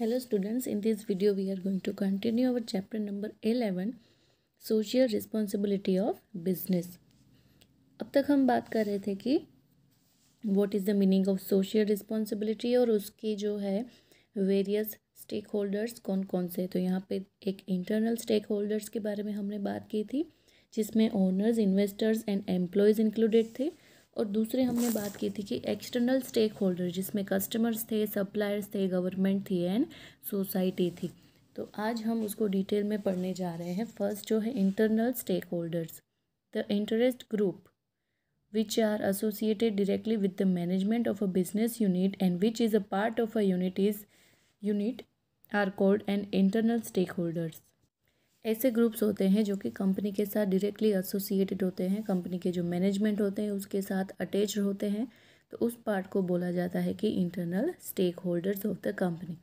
hello students in this video we are going to continue our chapter number 11 social responsibility of business अब तक हम बात कर रहे थे कि what is the meaning of social responsibility और उसके जो है various stakeholders कौन कौन से तो यहाँ पे एक internal stakeholders के बारे में हमने बात की थी जिसमें owners investors and employees included थे और दूसरे हमने बात की थी कि एक्सटर्नल स्टेक होल्डर जिसमें कस्टमर्स थे सप्लायर्स थे गवर्नमेंट थी एंड सोसाइटी थी तो आज हम उसको डिटेल में पढ़ने जा रहे हैं फर्स्ट जो है internal stakeholders the interest group which are associated directly with the management of a business unit and which is a part of a unit is unit are called and internal stakeholders ऐसे groups होते हैं जो कि company के साथ directly associated होते हैं company के जो मैनेजमेंट होते हैं उसके साथ अटैच होते हैं तो उस पार्ट को बोला जाता है कि internal stakeholders of the company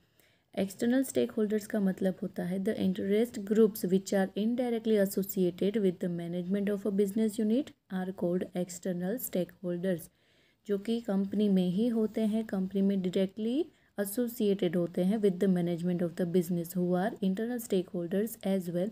external stakeholders का मतलब होता है the interest groups which are indirectly associated with the management of a business unit are called external stakeholders जो कि कंपनी में ही होते हैं कंपनी में डायरेक्टली एसोसिएटेड होते हैं with the management of the business who are internal stakeholders as well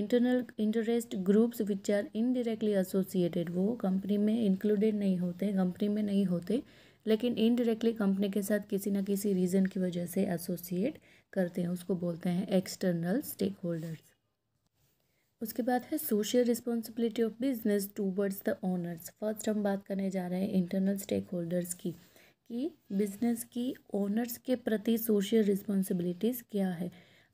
internal interest groups which are indirectly associated वो company में इंक्लूडेड नहीं होते कंपनी में नहीं होते लेकिन इनडिरेक्टली कंपनी के साथ किसी ना किसी रीज़न की वजह से एसोसिएट करते हैं उसको बोलते हैं एक्सटर्नल स्टेक होल्डर्स उसके बाद है social responsibility of business towards the owners first हम बात करने जा रहे हैं इंटरनल स्टेक होल्डर्स की कि बिजनेस की ओनर्स के प्रति सोशल रिस्पॉन्सिबिलिटीज़ क्या है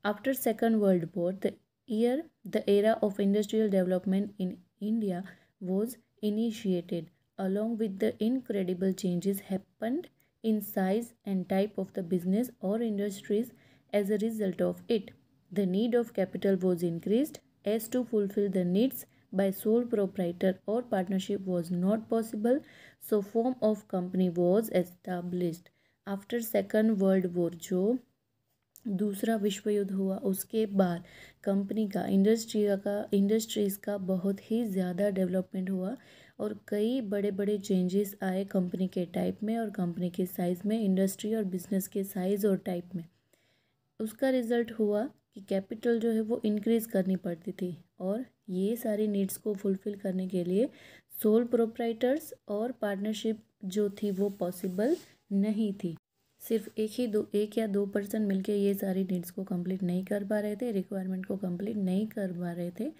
after second world war the year the era of industrial development in India was initiated along with the incredible changes happened in size and type of the business और industries as a result of it the need of capital was increase as to fulfill the needs by sole proprietor और partnership was not possible so form of company was established after second world war जो दूसरा विश्व युद्ध हुआ उसके बाद company का industry का इंडस्ट्रीज़ का बहुत ही ज़्यादा डेवलपमेंट हुआ और कई बड़े बड़े चेंजेस आए कंपनी के टाइप में और कंपनी के साइज़ में इंडस्ट्री और बिजनेस के साइज़ और टाइप में उसका रिज़ल्ट हुआ कि कैपिटल जो है वो इंक्रीज़ करनी पड़ती थी और ये सारी नीड्स को फुलफ़िल करने के लिए सोल प्रोपराइटर्स और पार्टनरशिप जो थी वो पॉसिबल नहीं थी सिर्फ एक ही दो एक या दो पर्सन मिलकर ये सारी नीड्स को कंप्लीट नहीं कर पा रहे थे रिक्वायरमेंट को कंप्लीट नहीं कर पा रहे थे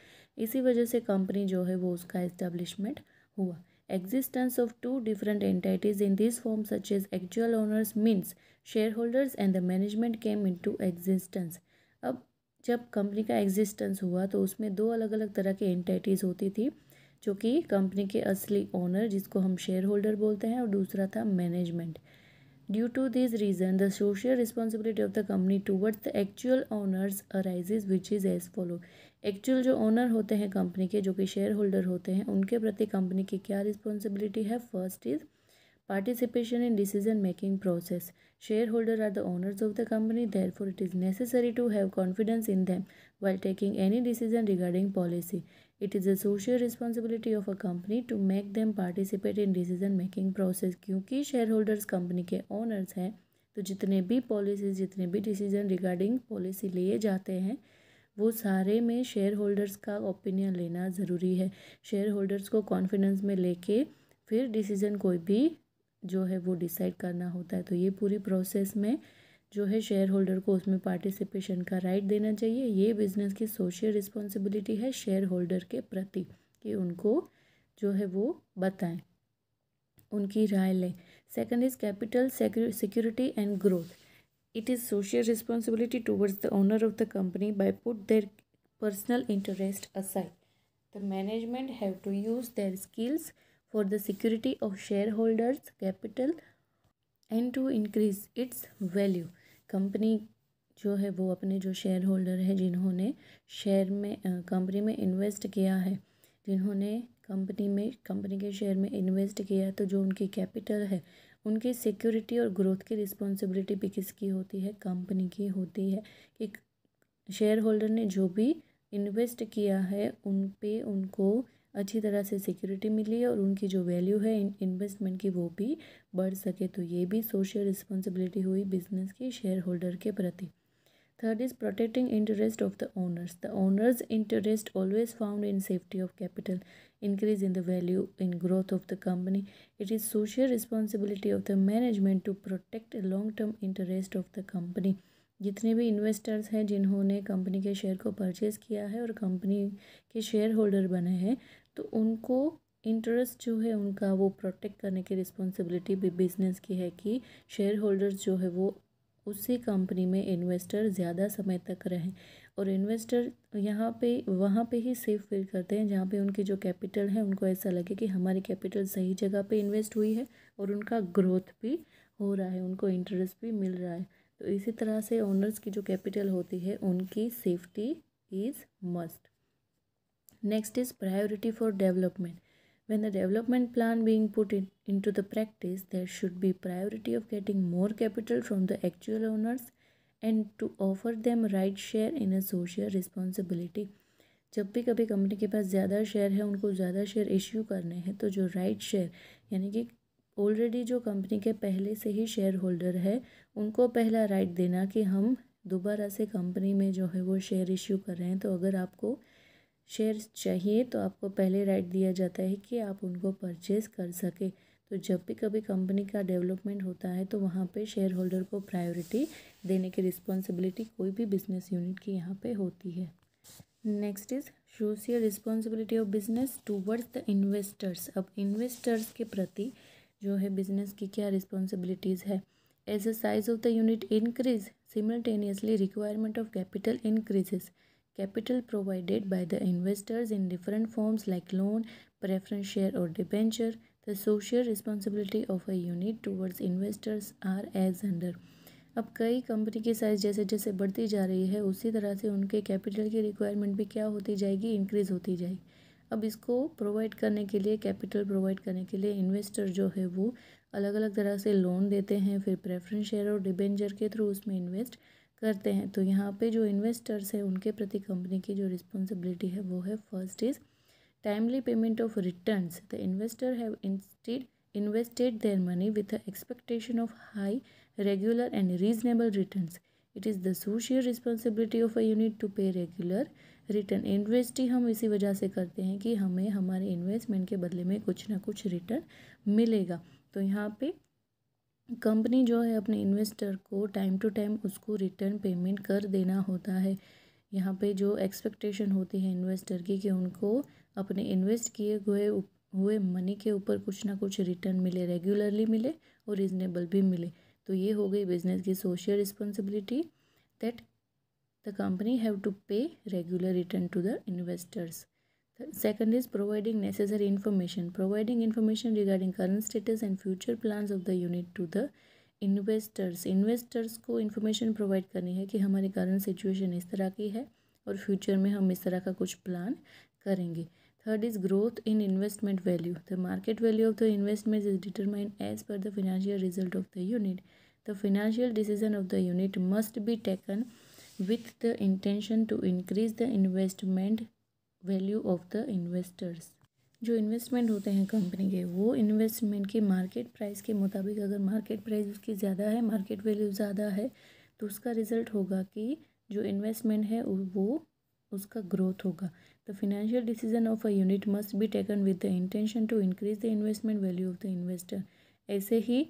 इसी वजह से कंपनी जो है वो उसका एस्टेब्लिशमेंट हुआ existence of two different different in this form form actual owners means share holders and the management came into existence अब जब कंपनी का एग्जिस्टेंस हुआ तो उसमें दो अलग अलग तरह की एंटिटीज़ होती थी जो कि कंपनी के असली ओनर जिसको हम शेयर होल्डर बोलते हैं और दूसरा था management due to this reason the social responsibility of the company towards the actual owners arises which is as follow actual जो ओनर होते हैं कंपनी के जो कि शेयर होल्डर होते हैं उनके प्रति कंपनी की क्या रिस्पॉन्सिबिलिटी है first is Participation in decision making process. shareholder are the owners of the company, therefore it is necessary to have confidence in them while taking any decision regarding policy. It is a social responsibility of a company to make them participate in decision making process kyunki shareholders company ke owners hain to jitne bhi policies jitne bhi decision regarding policy liye jate hain वो सारे में share holders का opinion लेना ज़रूरी है share holders को confidence में लेके फिर डिसीजन कोई भी जो है वो डिसाइड करना होता है तो ये पूरी प्रोसेस में जो है शेयर होल्डर को उसमें पार्टिसिपेशन का राइट देना चाहिए ये बिज़नेस की सोशल रिस्पॉन्सिबिलिटी है शेयर होल्डर के प्रति कि उनको जो है वो बताएं उनकी राय लें second is capital security and growth it is social responsibility towards the owner of the company by put their personal interest aside the management have to use their skills for the security of shareholders capital and to increase its value company जो है वो अपने जो share holder है जिन्होंने share में company में invest किया है जिन्होंने कंपनी में कंपनी के शेयर में इन्वेस्ट किया तो जो उनकी कैपिटल है उनकी सिक्योरिटी और ग्रोथ की रिस्पॉन्सिबिलिटी भी किसकी होती है कंपनी की होती है कि शेयर होल्डर ने जो भी इन्वेस्ट किया है उन पे उनको अच्छी तरह से सिक्योरिटी मिली है और उनकी जो वैल्यू है इन्वेस्टमेंट की वो भी बढ़ सके तो ये भी सोशल रिस्पॉन्सिबिलिटी हुई बिजनेस की शेयर होल्डर के प्रति third is protecting interest of the owners the owners interest always found in safety of capital increase in the value in growth of the company it is social responsibility of the management to protect long term interest of the company जितने भी investors हैं जिन्होंने company के share को purchase किया है और company के शेयर होल्डर बने हैं तो उनको इंटरेस्ट जो है उनका वो प्रोटेक्ट करने की रिस्पॉन्सिबिलिटी भी बिजनेस की है कि शेयर होल्डर्स जो है वो उसी कंपनी में इन्वेस्टर ज़्यादा समय तक रहें और इन्वेस्टर यहाँ पे वहाँ पे ही सेफ फील करते हैं जहाँ पे उनकी जो कैपिटल है उनको ऐसा लगे कि हमारी कैपिटल सही जगह पे इन्वेस्ट हुई है और उनका ग्रोथ भी हो रहा है उनको इंटरेस्ट भी मिल रहा है तो इसी तरह से ओनर्स की जो कैपिटल होती है उनकी safety is must Next is priority for development. When the development plan being put in, into the practice, there should be priority of getting more capital from the actual owners and to offer them right share in a social responsibility जब भी कभी company के पास ज़्यादा share है उनको ज़्यादा share issue करने हैं तो जो राइट शेयर यानी कि ऑलरेडी जो कंपनी के पहले से ही शेयर होल्डर है उनको पहला राइट देना कि हम दोबारा से कंपनी में जो है वो शेयर इश्यू कर रहे हैं तो अगर आपको शेयर्स चाहिए तो आपको पहले राइट दिया जाता है कि आप उनको परचेज़ कर सकें तो जब भी कभी कंपनी का डेवलपमेंट होता है तो वहाँ पे शेयर होल्डर को प्रायोरिटी देने की रिस्पॉन्सिबिलिटी कोई भी बिजनेस यूनिट की यहाँ पे होती है next is social responsibility of business towards the investors अब इन्वेस्टर्स के प्रति जो है बिजनेस की क्या रिस्पॉन्सिबिलिटीज़ है as a size of the unit increase simultaneously requirement of capital increases capital provided by the investors in different forms like loan, preference share or debenture. The social responsibility of a unit towards investors are as under. अब कई company की size जैसे जैसे बढ़ती जा रही है उसी तरह से उनके कैपिटल की रिक्वायरमेंट भी क्या होती जाएगी इंक्रीज़ होती जाएगी अब इसको प्रोवाइड करने के लिए कैपिटल प्रोवाइड करने के लिए इन्वेस्टर जो है वो अलग अलग तरह से लोन देते हैं फिर प्रेफरेंस शेयर और डिबेंचर के थ्रू उसमें इन्वेस्ट करते हैं तो यहाँ पे जो इन्वेस्टर्स हैं उनके प्रति कंपनी की जो रिस्पॉन्सिबिलिटी है वो है first is timely payment of return the investor have instead invested their money with expectation of high regular and reasonable return it is the social responsibility of a unit to pay regular return invest ही हम इसी वजह से करते हैं कि हमें हमारे इन्वेस्टमेंट के बदले में कुछ ना कुछ रिटर्न मिलेगा तो यहाँ पे कंपनी जो है अपने इन्वेस्टर को टाइम टू टाइम उसको रिटर्न पेमेंट कर देना होता है यहाँ पे जो एक्सपेक्टेशन होती है इन्वेस्टर की कि उनको अपने इन्वेस्ट किए हुए हुए मनी के ऊपर कुछ ना कुछ रिटर्न मिले रेगुलरली मिले और रिजनेबल भी मिले तो ये हो गई बिजनेस की social responsibility that the company have to pay regular return to the investors Second is providing necessary information. Providing information regarding current status and future plans of the unit to the investors investors को information provide करनी है कि हमारी current situation इस तरह की है और फ्यूचर में हम इस तरह का कुछ प्लान करेंगे third is growth in investment value the market value of the investment is determine as per the financial result of the unit the financial decision of the unit must be taken with the intention to increase the investment value of the investors जो investment होते हैं company के वो investment के market price के मुताबिक अगर market price उसकी ज़्यादा है मार्केट वैल्यू ज़्यादा है तो उसका रिज़ल्ट होगा कि जो इन्वेस्टमेंट है वो उसका ग्रोथ होगा the financial decision of a unit must be taken with the intention to increase the investment value of the investor ऐसे ही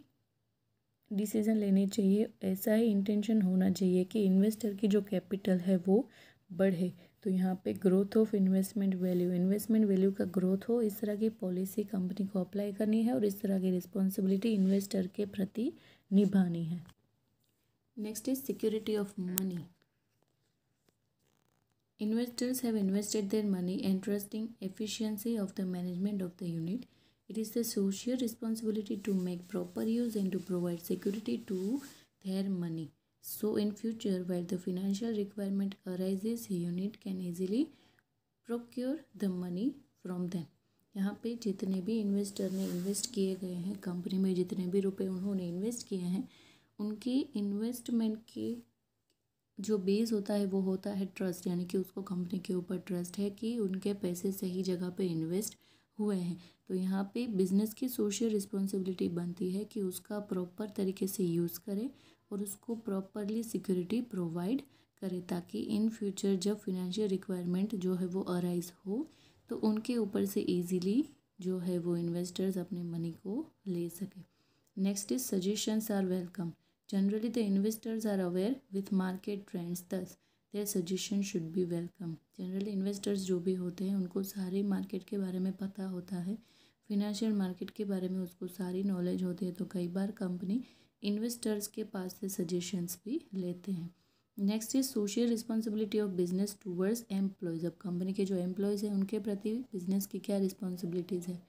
डिसीज़न लेने चाहिए ऐसा ही इंटेंशन होना चाहिए कि इन्वेस्टर की जो कैपिटल है वो बढ़े तो यहाँ पे growth of investment value investment value का ग्रोथ हो इस तरह की पॉलिसी कंपनी को अप्लाई करनी है और इस तरह की रिस्पॉन्सिबिलिटी इन्वेस्टर के प्रति निभानी है next is security of money investors have invested their money interesting efficiency of the management of the unit it is the social responsibility to make proper use and to provide security to their money So in future, while the financial requirement arises, unit can easily procure the money from them. यहाँ पे जितने भी investor ने invest किए गए हैं company में जितने भी रुपए उन्होंने इन्वेस्ट किए हैं उनकी इन्वेस्टमेंट की जो बेस होता है वो होता है ट्रस्ट यानी कि उसको कंपनी के ऊपर ट्रस्ट है कि उनके पैसे सही जगह पे इन्वेस्ट हुए हैं तो यहाँ पे बिज़नेस की सोशल रिस्पॉन्सिबिलिटी बनती है कि उसका प्रॉपर तरीके से यूज़ करें और उसको प्रॉपरली सिक्योरिटी प्रोवाइड करे ताकि इन फ्यूचर जब फिनेंशियल रिक्वायरमेंट जो है वो अराइज हो तो उनके ऊपर से ईजीली जो है वो इन्वेस्टर्स अपने मनी को ले सके next is suggestions are welcome generally the investors are aware with market trends thus their suggestion should be welcome generally investors जो भी होते हैं उनको सारे मार्केट के बारे में पता होता है फिनेंशियल मार्केट के बारे में उसको सारी नॉलेज होती है तो कई बार कंपनी इन्वेस्टर्स के पास से सजेशंस भी लेते हैं next is social responsibility of business towards employees अब कंपनी के जो एम्प्लॉयज़ हैं उनके प्रति बिजनेस की क्या रिस्पॉन्सिबिलिटीज़ है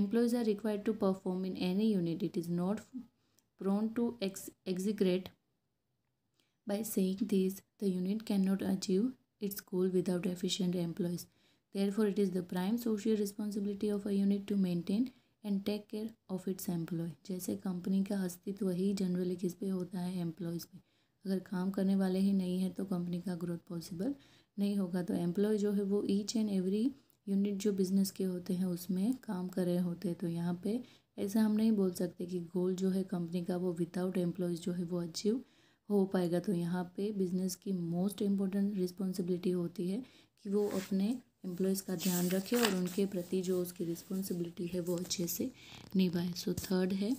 employees are required to perform in any unit it is not prone to exaggerate this the unit can not achieve its goal without efficient employees therefore it is the prime social responsibility of a unit to maintain and take care of its employee जैसे कंपनी का अस्तित्व ही generally किस पे होता है employees पे अगर काम करने वाले ही नहीं हैं तो कंपनी का ग्रोथ पॉसिबल नहीं होगा तो एम्प्लॉय जो है वो ईच एंड एवरी यूनिट जो बिज़नेस के होते हैं उसमें काम कर रहे होते हैं तो यहाँ पे ऐसा हम नहीं बोल सकते कि गोल जो है कंपनी का वो विदाउट एम्प्लॉयज़ जो है वो अचीव हो पाएगा तो यहाँ पे बिज़नेस की मोस्ट इम्पोर्टेंट रिस्पॉन्सिबिलिटी होती है कि वो अपने एम्प्लॉयज़ का ध्यान रखे और उनके प्रति जो उसकी रिस्पॉन्सिबिलिटी है वो अच्छे से निभाए सो थर्ड है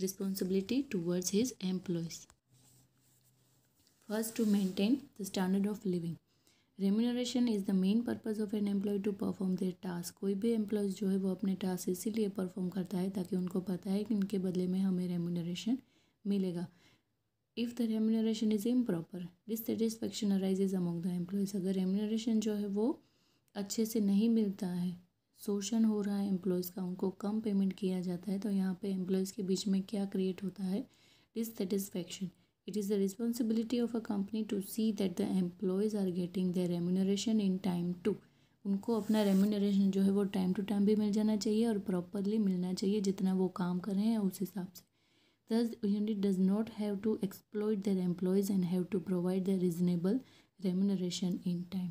responsibility towards his employees first to maintain the standard of living remuneration is the main purpose of an employee to perform their task कोई भी एम्प्लॉयज़ जो है वो अपने टास्क इसीलिए परफॉर्म करता है ताकि उनको पता है कि इनके बदले में हमें रेम्यूनरेशन मिलेगा if the remuneration is improper dissatisfaction is among the employees अगर रेम्यूनरेशन जो है वो अच्छे से नहीं मिलता है शोषण हो रहा है एम्प्लॉयज़ का उनको कम पेमेंट किया जाता है तो यहाँ पे एम्प्लॉयज़ के बीच में क्या क्रिएट होता है dissatisfaction it is the responsibility of a company to see that the employees are getting the remuneration in time to उनको अपना रेम्यूनरेशन जो है वो टाइम टू टाइम भी मिल जाना चाहिए और प्रॉपरली मिलना चाहिए जितना वो काम कर रहे हैं उस हिसाब से thus unit does not have to exploit their employees and have to provide the reasonable remuneration in time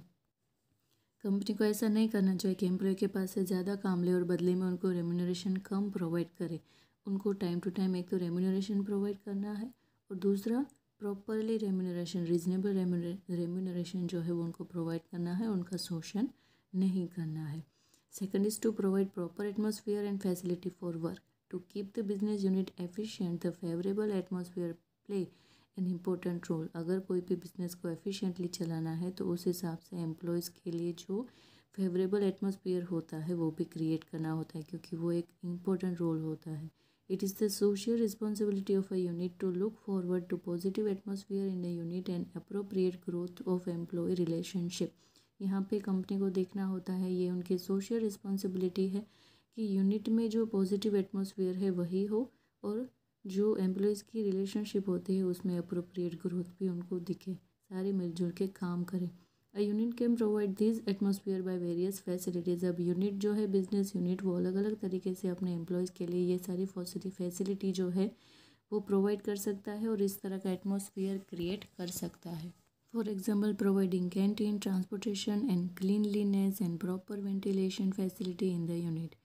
company को ऐसा नहीं करना चाहिए कि एम्प्लॉय के पास से ज़्यादा काम ले और बदले में उनको रेम्यूनरेशन कम प्रोवाइड करे उनको टाइम टू टाइम एक तो रेम्यूनरेशन प्रोवाइड करना है और दूसरा प्रॉपरली रेम्यूनरेशन रिजनेबल रेम्यूनरेशन जो है वो उनको प्रोवाइड करना है उनका शोषण नहीं करना है second is to provide proper atmosphere and facility for work to keep the business unit efficient the favourable atmosphere play an important role अगर कोई भी बिजनेस को एफिशिएंटली चलाना है तो उस हिसाब से एम्प्लॉयज़ के लिए जो फेवरेबल एटमोसफियर होता है वो भी क्रिएट करना होता है क्योंकि वो एक इम्पोर्टेंट रोल होता है it is the social responsibility of a unit to look forward to positive atmosphere in the unit and appropriate growth of employee relationship यहाँ पे कंपनी को देखना होता है ये उनकी सोशल रिस्पॉन्सिबिलिटी है कि यूनिट में जो पॉजिटिव एटमोसफियर है वही हो और जो एम्प्लॉयज़ की रिलेशनशिप होती है उसमें अप्रोप्रिएट ग्रोथ भी उनको दिखे सारे मिलजुल के काम करें a unit can provide this atmosphere by various facilities अब यूनिट जो है बिजनेस यूनिट वो अलग अलग तरीके से अपने एम्प्लॉयज़ के लिए ये सारी फैसिलिटी जो है वो प्रोवाइड कर सकता है और इस तरह का एटमोसफियर क्रिएट कर सकता है for example providing canteen transportation and cleanliness and proper ventilation facility in the unit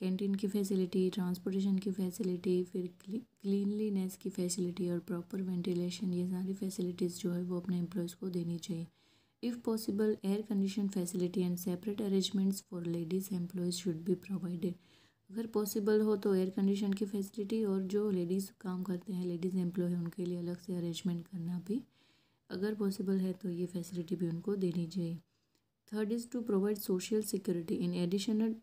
canteen की फैसिलिटी ट्रांसपोर्टेशन की फैसिलिटी फिर क्लीनलीनेस की फैसिलिटी और प्रॉपर वेंटिलेशन ये सारी फैसिलिटीज़ जो है वो अपने एम्प्लॉयज़ को देनी चाहिए if possible air condition facility and separate arrangements for ladies employees should be provided अगर पॉसिबल हो तो एयर कंडीशन की फैसिलिटी और जो लेडीज़ काम करते हैं लेडीज़ एम्प्लॉय उनके लिए अलग से अरेंजमेंट करना भी अगर पॉसिबल है तो ये फैसिलिटी भी उनको देनी चाहिए third is to provide social security in additional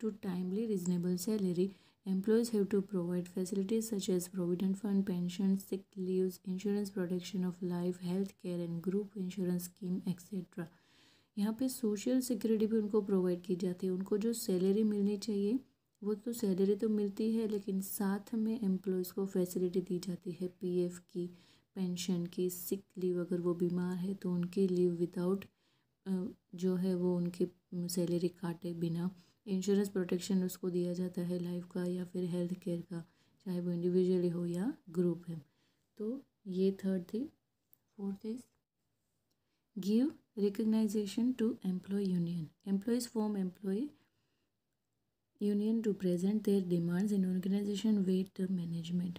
to timely reasonable salary employees have to provide facilities such as provident fund pension sick leaves insurance protection of life health care and group insurance scheme etc यहाँ पे social security भी उनको provide की जाती है उनको जो salary मिलनी चाहिए वो तो सैलरी तो मिलती है लेकिन साथ में एम्प्लॉयज़ को फैसिलिटी दी जाती है पीएफ की पेंशन की सिक लीव अगर वो बीमार है तो उनके लीव विदाउट जो है वो उनके सैलरी काटे बिना इंश्योरेंस प्रोटेक्शन उसको दिया जाता है लाइफ का या फिर हेल्थ केयर का चाहे वो इंडिविजुअल हो या ग्रुप है तो ये थर्ड थी fourth is give recognisation to employee union employees form employee union to present their demands in organisation wait the management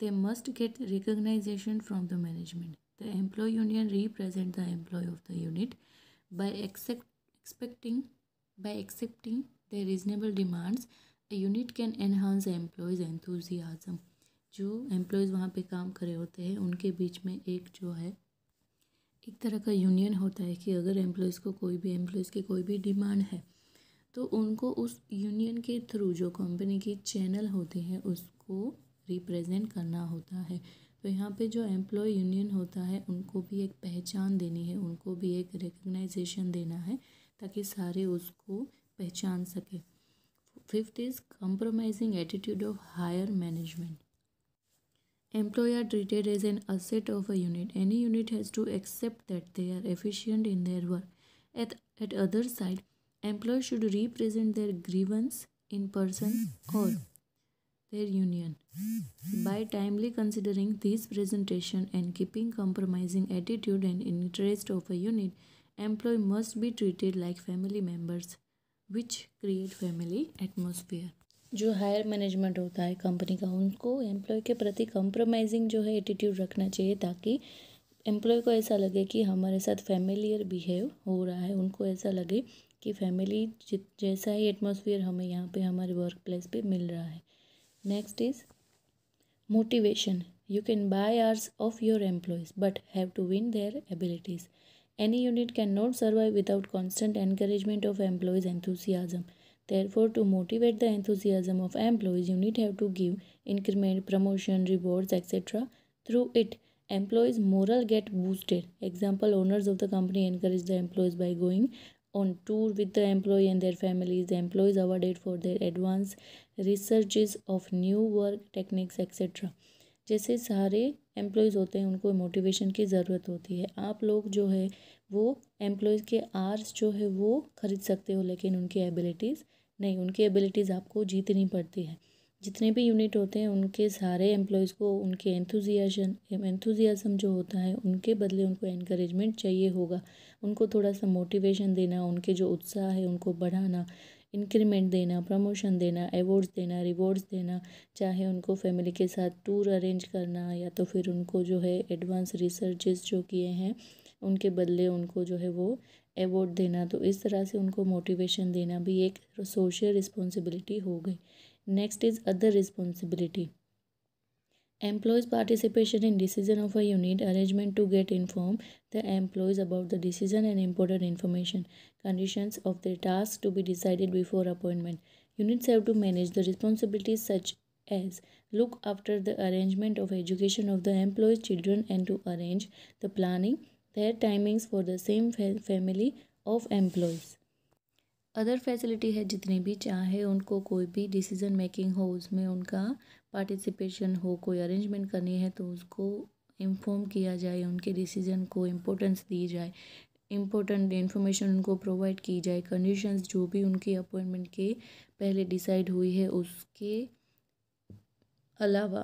they must get recognisation from the management the employee union represent the employee of the unit by except expecting By accepting their reasonable demands, a unit can enhance employees enthusiasm. जो employees वहाँ पे काम करे होते हैं उनके बीच में एक जो है एक तरह का यूनियन होता है कि अगर एम्प्लॉयज़ को कोई भी एम्प्लॉयज़ की कोई भी डिमांड है तो उनको उस यूनियन के थ्रू जो कंपनी की चैनल होती है उसको रिप्रेजेंट करना होता है तो यहाँ पे जो एम्प्लॉय यूनियन होता है उनको भी एक पहचान देनी है उनको भी एक रिकग्नाइजेशन देना है ताकि सारे उसको पहचान सके fifth is compromising attitude of higher management employer treated as an asset of a unit any unit has to accept that they are efficient in their work at at other side employee should represent their grievance in person और their union by timely considering this presentation and keeping compromising attitude and interest of a unit employee must be treated like family members which create family atmosphere जो higher management होता है company का उनको employ के प्रति compromising जो है attitude रखना चाहिए ताकि एम्प्लॉय को ऐसा लगे कि हमारे साथ फैमिलियर बिहेव हो रहा है उनको ऐसा लगे कि फैमिली जैसा ही एटमोसफियर हमें यहाँ पे हमारे वर्क प्लेस पर मिल रहा है next is motivation you can buy hours of your employees but have to win their abilities Any unit cannot survive without constant encouragement of employees' enthusiasm. Therefore, to motivate the enthusiasm of employees, unit have to give increment, promotion, rewards, etc. Through it, employees' morale get boosted. Example, owners of the company encourage the employees by going on tour with the employee and their families. The employees awarded for their advanced researches of new work techniques, etc. जैसे सारे employees होते हैं उनको motivation की ज़रूरत होती है आप लोग जो है वो एम्प्लॉयज़ के आर्स जो है वो ख़रीद सकते हो लेकिन उनकी एबिलिटीज़ नहीं उनकी एबिलिटीज़ आपको जीतनी पड़ती है जितने भी यूनिट होते हैं उनके सारे एम्प्लॉयज़ को उनके एंथुजियाशन एंथुजियाज़म जो होता है उनके बदले उनको इनक्रेजमेंट चाहिए होगा उनको थोड़ा सा मोटिवेशन देना उनके जो उत्साह है उनको बढ़ाना इंक्रीमेंट देना प्रमोशन देना अवॉर्ड्स देना रिवॉर्ड्स देना चाहे उनको फैमिली के साथ टूर अरेंज करना या तो फिर उनको जो है एडवांस रिसर्चेस जो किए हैं उनके बदले उनको जो है वो अवॉर्ड देना तो इस तरह से उनको मोटिवेशन देना भी एक सोशल रिस्पॉन्सिबिलिटी हो गई next is other responsibility Employees' participation in decision of a unit arrangement to get informed the employees about the decision and important information, conditions of their tasks to be decided before appointment. Units have to manage the responsibilities such as look after the arrangement of education of the employees' children and to arrange the planning, their timings for the same family of employees. Other facility है जितनी भी चाहे उनको कोई भी decision making हो उसमें उनका पार्टिसिपेशन हो कोई अरेंजमेंट करनी है तो उसको इंफॉर्म किया जाए उनके डिसीजन को इम्पोर्टेंस दी जाए इम्पोर्टेंट इन्फॉर्मेशन उनको प्रोवाइड की जाए कंडीशंस जो भी उनकी अपॉइंटमेंट के पहले डिसाइड हुई है उसके अलावा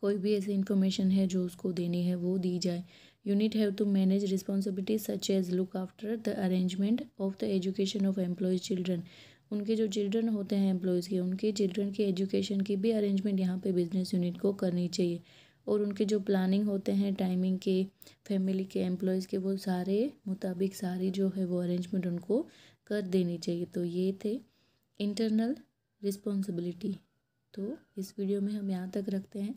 कोई भी ऐसी इन्फॉर्मेशन है जो उसको देनी है वो दी जाए unit have to manage responsibility such as look after the arrangement of the education of employees children उनके जो चिल्ड्रन होते हैं एम्प्लॉयज़ के उनके चिल्ड्रन की एजुकेशन की भी अरेंजमेंट यहाँ पे बिज़नेस यूनिट को करनी चाहिए और उनके जो प्लानिंग होते हैं टाइमिंग के फैमिली के एम्प्लॉयज़ के वो सारे मुताबिक सारी जो है वो अरेंजमेंट उनको कर देनी चाहिए तो ये थे इंटरनल रिस्पॉन्सिबिलिटी तो इस वीडियो में हम यहाँ तक रखते हैं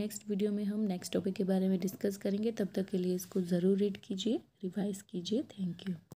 नेक्स्ट वीडियो में हम नेक्स्ट टॉपिक के बारे में डिस्कस करेंगे तब तक के लिए इसको ज़रूर रीड कीजिए रिवाइज़ कीजिए थैंक यू